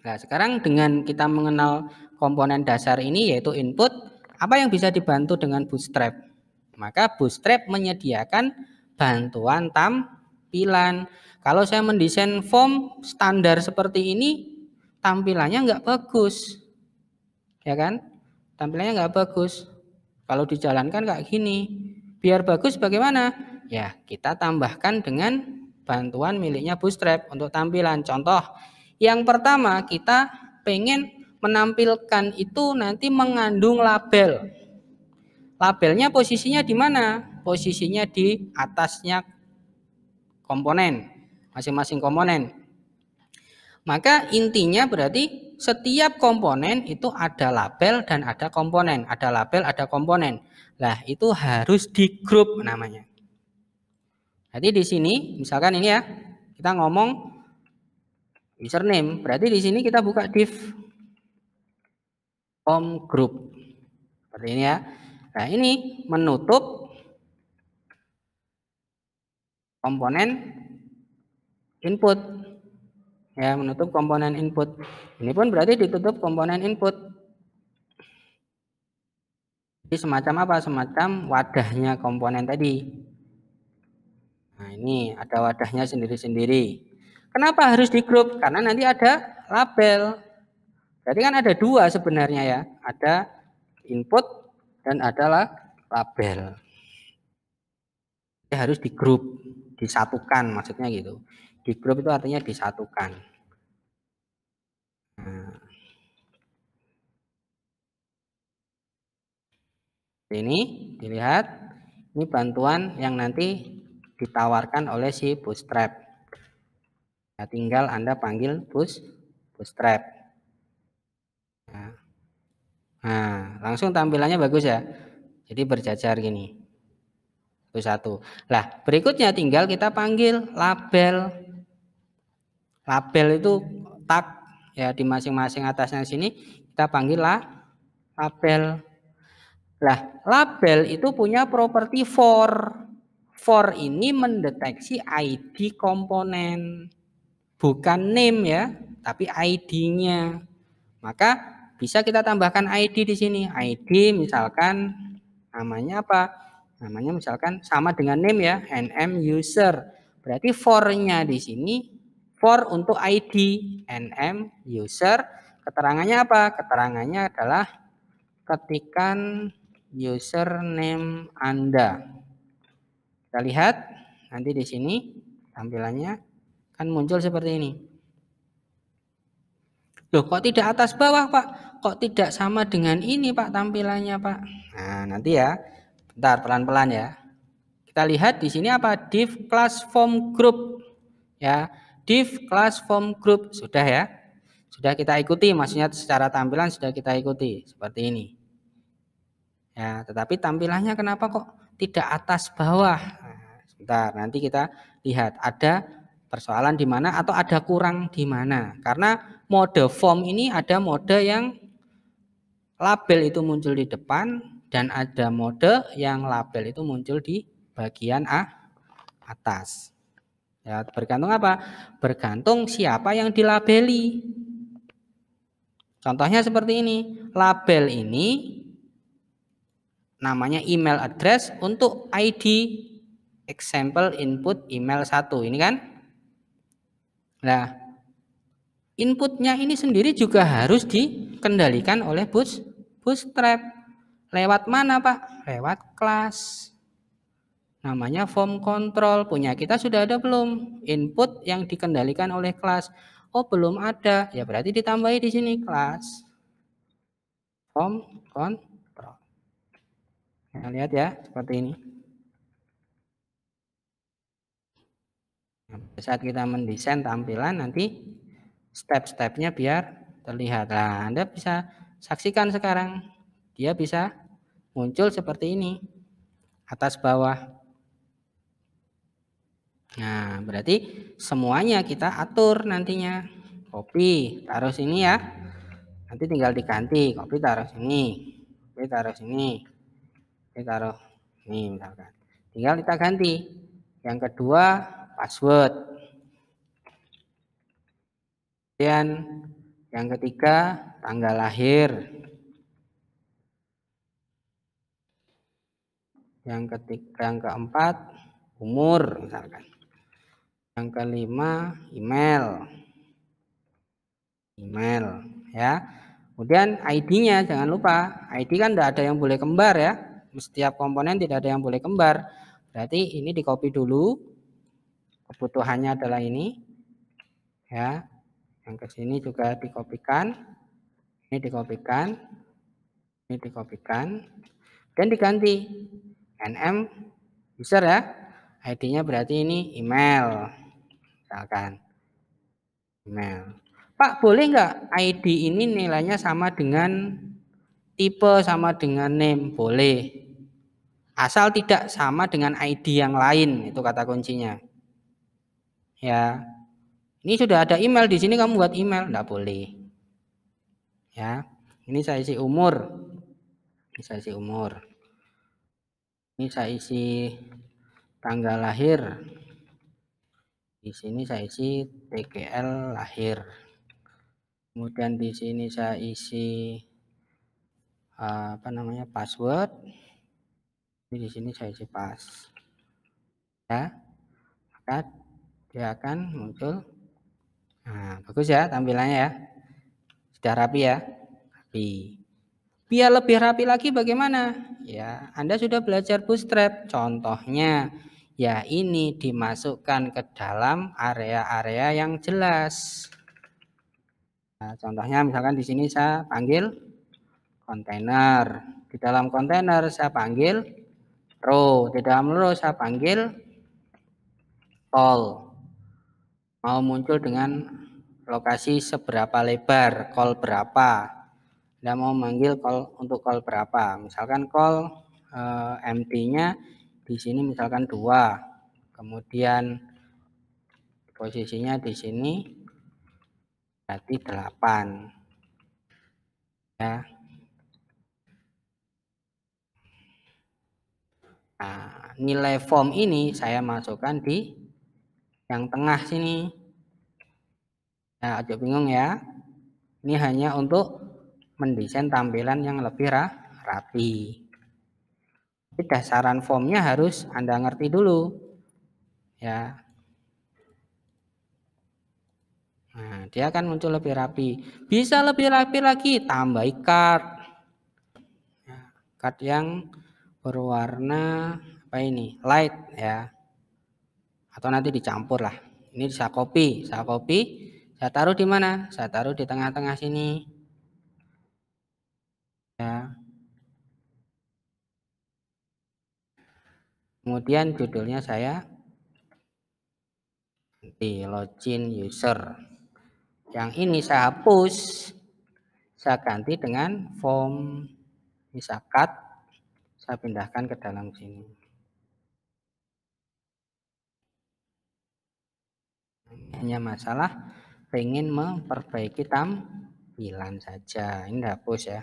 Nah, sekarang dengan kita mengenal komponen dasar ini yaitu input, apa yang bisa dibantu dengan Bootstrap? Maka Bootstrap menyediakan bantuan tampilan. Kalau saya mendesain form standar seperti ini, tampilannya nggak bagus. Ya kan? Tampilannya nggak bagus. Kalau dijalankan kayak gini. Biar bagus bagaimana? Ya, kita tambahkan dengan bantuan miliknya Bootstrap untuk tampilan. Contoh, yang pertama, kita pengen menampilkan itu nanti mengandung label. Labelnya posisinya di mana? Posisinya di atasnya komponen, masing-masing komponen. Maka intinya berarti setiap komponen itu ada label dan ada komponen, ada label, ada komponen. Lah, itu harus di grup namanya. Jadi di sini misalkan ini ya, kita ngomong username. Berarti di sini kita buka div home group. Seperti ini ya. Nah, ini menutup komponen input. Ya, menutup komponen input. Ini pun berarti ditutup komponen input. ini semacam apa? Semacam wadahnya komponen tadi. Nah, ini ada wadahnya sendiri-sendiri. Kenapa harus di grup? Karena nanti ada label. Jadi kan ada dua sebenarnya ya. Ada input dan adalah label. Jadi harus di grup, disatukan maksudnya gitu. Di grup itu artinya disatukan. Nah. Ini dilihat, ini bantuan yang nanti ditawarkan oleh si bootstrap. Nah, tinggal Anda panggil push bootstrap. Nah, nah, langsung tampilannya bagus ya. Jadi berjajar gini. Satu-satu. Lah, berikutnya tinggal kita panggil label. Label itu tag ya di masing-masing atasnya sini kita panggil lah label. Lah, label itu punya properti for. For ini mendeteksi ID komponen bukan name ya, tapi ID-nya. Maka bisa kita tambahkan ID di sini. ID misalkan namanya apa? Namanya misalkan sama dengan name ya, nm user. Berarti for-nya di sini for untuk ID nm user. Keterangannya apa? Keterangannya adalah ketikan username Anda. Kita lihat nanti di sini tampilannya akan muncul seperti ini. Loh kok tidak atas bawah Pak? Kok tidak sama dengan ini Pak tampilannya Pak? Nah nanti ya, bentar pelan-pelan ya. Kita lihat di sini apa? Div class form group. Ya, div class form group sudah ya. Sudah kita ikuti, maksudnya secara tampilan sudah kita ikuti seperti ini. Ya, tetapi tampilannya kenapa kok tidak atas bawah? Nah, sebentar, nanti kita lihat ada persoalan di mana atau ada kurang di mana. Karena mode form ini ada mode yang label itu muncul di depan dan ada mode yang label itu muncul di bagian A atas. Ya, bergantung apa? Bergantung siapa yang dilabeli. Contohnya seperti ini. Label ini namanya email address untuk ID example input email 1 ini kan Nah, inputnya ini sendiri juga harus dikendalikan oleh bus trap Lewat mana, Pak? Lewat kelas. Namanya form control. Punya kita sudah ada belum? Input yang dikendalikan oleh kelas. Oh, belum ada. Ya berarti ditambahi di sini kelas. Form control. Nah, lihat ya, seperti ini. saat kita mendesain tampilan nanti step-stepnya biar terlihat. Nah, Anda bisa saksikan sekarang dia bisa muncul seperti ini atas bawah. Nah, berarti semuanya kita atur nantinya. Kopi taruh sini ya. Nanti tinggal diganti. Kopi taruh sini. Copy taruh sini. Copy taruh ini misalkan. Tinggal kita ganti. Yang kedua password. Kemudian yang ketiga tanggal lahir. Yang ketiga yang keempat umur misalkan. Yang kelima email. Email ya. Kemudian ID-nya jangan lupa. ID kan tidak ada yang boleh kembar ya. Setiap komponen tidak ada yang boleh kembar. Berarti ini di copy dulu, kebutuhannya adalah ini ya yang ke sini juga dikopikan ini dikopikan ini dikopikan dan diganti nm user ya ID-nya berarti ini email misalkan email Pak boleh nggak ID ini nilainya sama dengan tipe sama dengan name boleh asal tidak sama dengan ID yang lain itu kata kuncinya Ya. Ini sudah ada email di sini kamu buat email enggak boleh. Ya. Ini saya isi umur. Ini saya isi umur. Ini saya isi tanggal lahir. Di sini saya isi TKL lahir. Kemudian di sini saya isi eh, apa namanya password di sini saya isi pas ya dia ya akan muncul nah bagus ya tampilannya ya sudah rapi ya rapi biar lebih rapi lagi bagaimana ya Anda sudah belajar bootstrap contohnya ya ini dimasukkan ke dalam area-area yang jelas nah, contohnya misalkan di sini saya panggil kontainer di dalam kontainer saya panggil row di dalam row saya panggil call mau muncul dengan lokasi seberapa lebar, call berapa. Anda mau manggil call untuk call berapa. Misalkan call eh, MT-nya di sini misalkan dua, kemudian posisinya di sini berarti delapan, Ya. Nah, nilai form ini saya masukkan di yang tengah sini. Nah, aja bingung ya. Ini hanya untuk mendesain tampilan yang lebih rapi. Tapi dasaran formnya harus Anda ngerti dulu. Ya. Nah, dia akan muncul lebih rapi. Bisa lebih rapi lagi, tambah card. Nah, card yang berwarna apa ini? Light ya atau nanti dicampur lah. Ini saya copy, saya copy, saya taruh di mana? Saya taruh di tengah-tengah sini. Ya. Kemudian judulnya saya di login user. Yang ini saya hapus, saya ganti dengan form, bisa saya pindahkan ke dalam sini. hanya masalah pengen memperbaiki tampilan saja ini hapus ya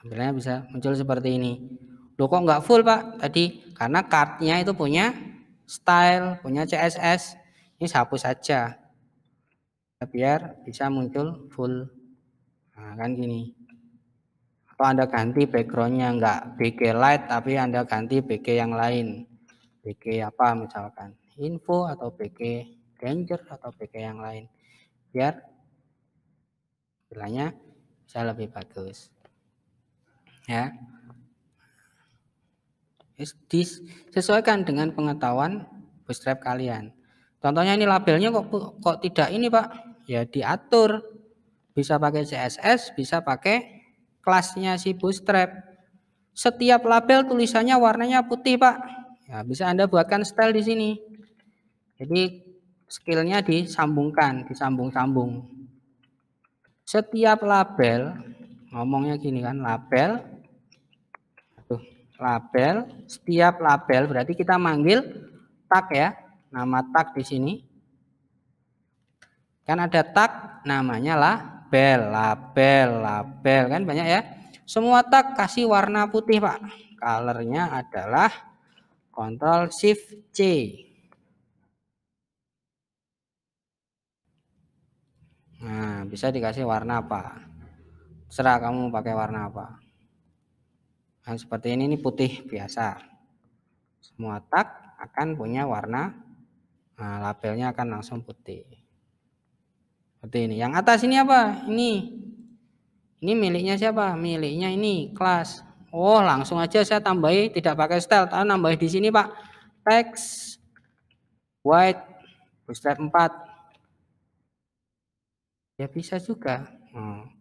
tampilannya bisa muncul seperti ini Loh kok nggak full Pak tadi? Karena cardnya itu punya style, punya CSS. Ini hapus saja. Biar bisa muncul full. Nah, kan gini atau Anda ganti backgroundnya enggak BG light tapi Anda ganti BG yang lain BG apa misalkan info atau BG danger atau BG yang lain biar istilahnya bisa lebih bagus ya sesuaikan dengan pengetahuan bootstrap kalian contohnya ini labelnya kok kok tidak ini pak ya diatur bisa pakai CSS bisa pakai kelasnya si bootstrap. Setiap label tulisannya warnanya putih, Pak. Ya, bisa Anda buatkan style di sini. Jadi skillnya disambungkan, disambung-sambung. Setiap label, ngomongnya gini kan, label, tuh, label, setiap label berarti kita manggil tag ya, nama tag di sini. Kan ada tag, namanya lah label, label, label kan banyak ya. Semua tag kasih warna putih, Pak. Colornya adalah Ctrl Shift C. Nah, bisa dikasih warna apa? Serah kamu pakai warna apa. Nah, seperti ini ini putih biasa. Semua tag akan punya warna nah, labelnya akan langsung putih. Seperti ini. Yang atas ini apa? Ini. Ini miliknya siapa? Miliknya ini kelas. Oh, langsung aja saya tambahi tidak pakai style, tahu nambah di sini, Pak. teks white bootstrap 4. Ya bisa juga. Hmm.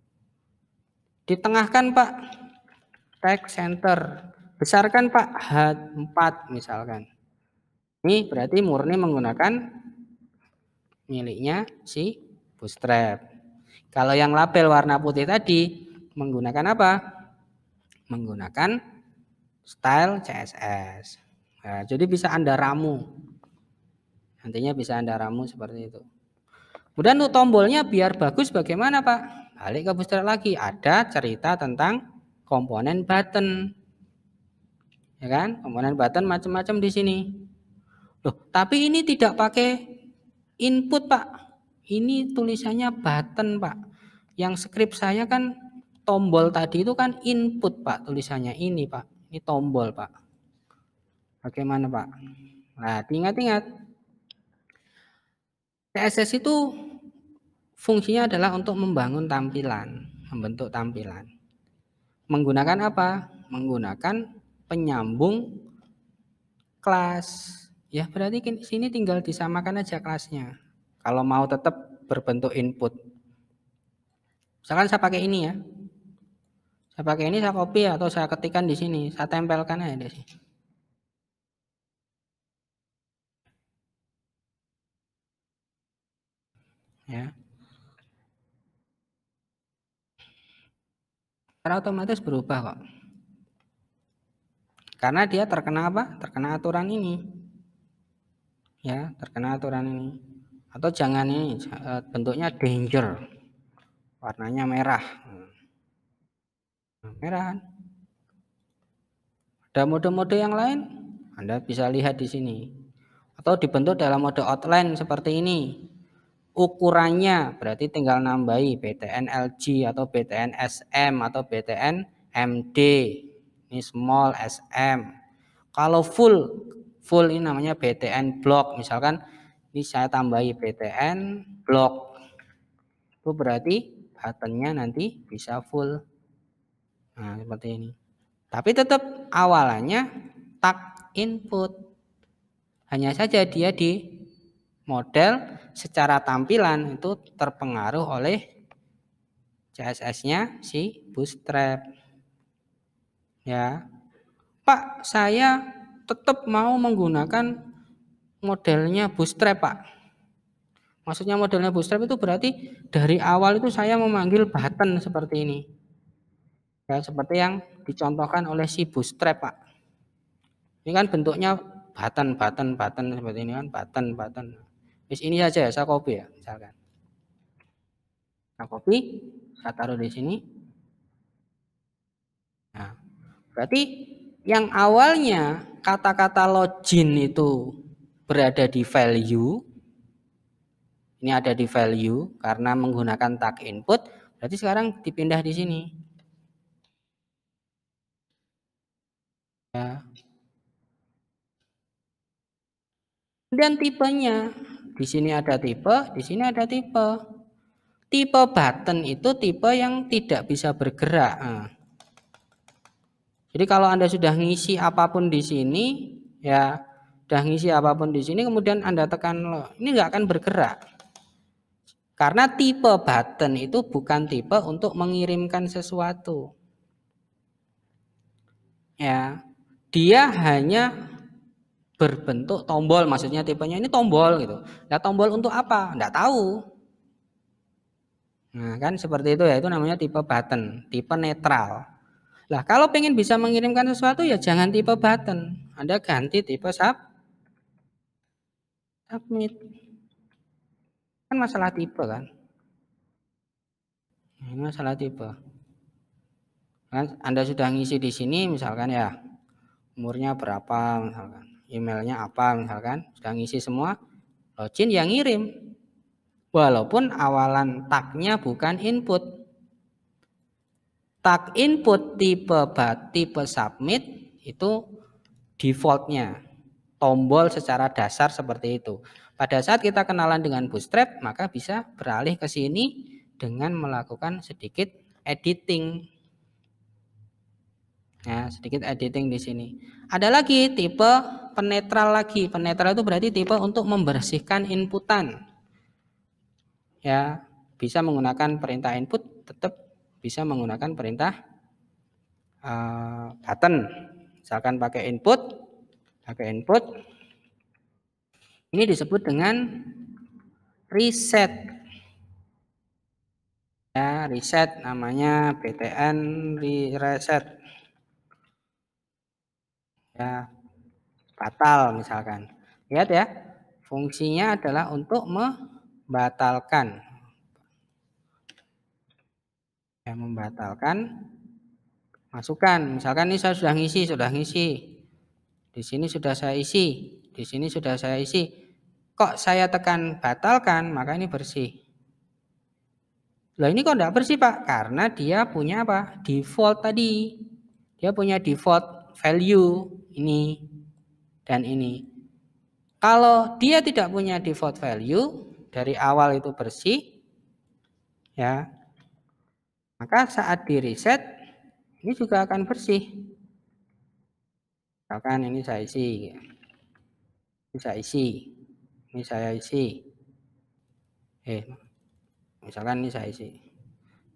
Ditengahkan, Pak. Text center. Besarkan, Pak. H4 misalkan. Ini berarti murni menggunakan miliknya si bootstrap. Kalau yang label warna putih tadi menggunakan apa? Menggunakan style CSS. Nah, jadi bisa Anda ramu. Nantinya bisa Anda ramu seperti itu. Kemudian untuk tombolnya biar bagus bagaimana Pak? Balik ke bootstrap lagi. Ada cerita tentang komponen button. Ya kan? Komponen button macam-macam di sini. Loh, tapi ini tidak pakai input Pak ini tulisannya button, Pak. Yang script saya kan tombol tadi itu kan input, Pak, tulisannya ini, Pak. Ini tombol, Pak. Bagaimana, Pak? Nah, ingat-ingat. CSS itu fungsinya adalah untuk membangun tampilan, membentuk tampilan. Menggunakan apa? Menggunakan penyambung kelas. Ya, berarti sini tinggal disamakan aja kelasnya. Kalau mau tetap berbentuk input. Misalkan saya pakai ini ya. Saya pakai ini saya copy atau saya ketikkan di sini, saya tempelkan aja di sini. Ya. Karena otomatis berubah kok. Karena dia terkena apa? Terkena aturan ini. Ya, terkena aturan ini atau jangan ini eh, bentuknya danger warnanya merah hmm. merah kan? ada mode-mode yang lain Anda bisa lihat di sini atau dibentuk dalam mode outline seperti ini ukurannya berarti tinggal nambahi BTN LG atau BTN SM atau BTN MD ini small SM kalau full full ini namanya BTN block misalkan ini saya tambahi PTN blok. Itu berarti buttonnya nanti bisa full. Nah, seperti ini. Tapi tetap awalannya tak input. Hanya saja dia di model secara tampilan itu terpengaruh oleh CSS-nya si bootstrap. Ya. Pak, saya tetap mau menggunakan modelnya bootstrap Pak. Maksudnya modelnya bootstrap itu berarti dari awal itu saya memanggil button seperti ini. Ya, seperti yang dicontohkan oleh si bootstrap Pak. Ini kan bentuknya button, button, button seperti ini kan, button, button. Bis ini saja ya, saya copy ya, misalkan. Saya copy, saya taruh di sini. Nah, berarti yang awalnya kata-kata login itu berada di value. Ini ada di value karena menggunakan tag input. Berarti sekarang dipindah di sini. Ya. dan tipenya. Di sini ada tipe, di sini ada tipe. Tipe button itu tipe yang tidak bisa bergerak. Nah. Jadi kalau Anda sudah ngisi apapun di sini, ya sudah ngisi apapun di sini kemudian Anda tekan lo, ini nggak akan bergerak. Karena tipe button itu bukan tipe untuk mengirimkan sesuatu. Ya, dia hanya berbentuk tombol, maksudnya tipenya ini tombol gitu. Nah, tombol untuk apa? Nggak tahu. Nah, kan seperti itu ya, itu namanya tipe button, tipe netral. Lah, kalau pengen bisa mengirimkan sesuatu ya jangan tipe button. Anda ganti tipe sub submit kan masalah tipe kan ini masalah tipe kan anda sudah ngisi di sini misalkan ya umurnya berapa misalkan emailnya apa misalkan sudah ngisi semua login yang ngirim walaupun awalan tagnya bukan input tag input tipe bat tipe submit itu defaultnya tombol secara dasar seperti itu. Pada saat kita kenalan dengan Bootstrap, maka bisa beralih ke sini dengan melakukan sedikit editing. Ya, sedikit editing di sini. Ada lagi tipe penetral lagi. Penetral itu berarti tipe untuk membersihkan inputan. Ya, bisa menggunakan perintah input, tetap bisa menggunakan perintah uh, button. Misalkan pakai input, Pakai input. Ini disebut dengan reset. Ya, reset namanya PTN reset. Ya, batal misalkan. Lihat ya, fungsinya adalah untuk membatalkan. Ya, membatalkan masukan. Misalkan ini saya sudah ngisi, sudah ngisi. Di sini sudah saya isi, di sini sudah saya isi. Kok saya tekan batalkan, maka ini bersih. Loh ini kok tidak bersih Pak? Karena dia punya apa? Default tadi. Dia punya default value ini dan ini. Kalau dia tidak punya default value dari awal itu bersih ya. Maka saat di reset ini juga akan bersih misalkan ini saya isi ini saya isi ini saya isi eh misalkan ini saya isi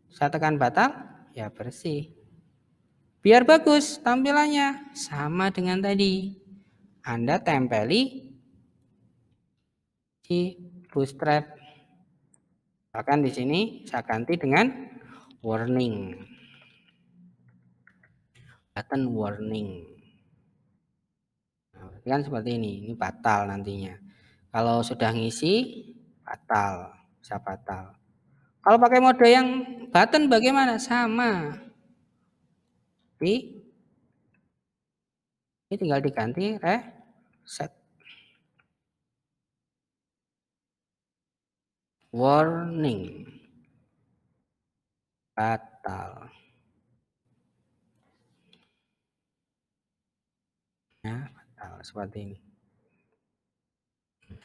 saya tekan batal ya bersih biar bagus tampilannya sama dengan tadi Anda tempeli di bootstrap bahkan di sini saya ganti dengan warning button warning kan seperti ini ini batal nantinya kalau sudah ngisi batal bisa batal kalau pakai mode yang button bagaimana sama di ini tinggal diganti reset warning batal ya Nah, seperti ini.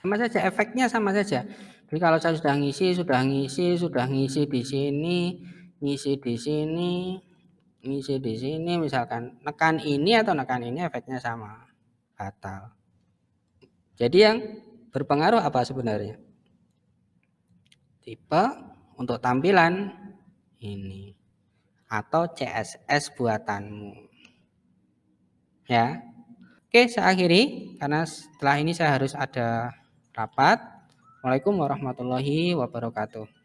Sama saja efeknya sama saja. Jadi kalau saya sudah ngisi, sudah ngisi, sudah ngisi di sini, ngisi di sini, ngisi di sini misalkan nekan ini atau nekan ini efeknya sama. Batal. Jadi yang berpengaruh apa sebenarnya? Tipe untuk tampilan ini atau CSS buatanmu. Ya, Oke, saya akhiri karena setelah ini saya harus ada rapat. Assalamualaikum warahmatullahi wabarakatuh.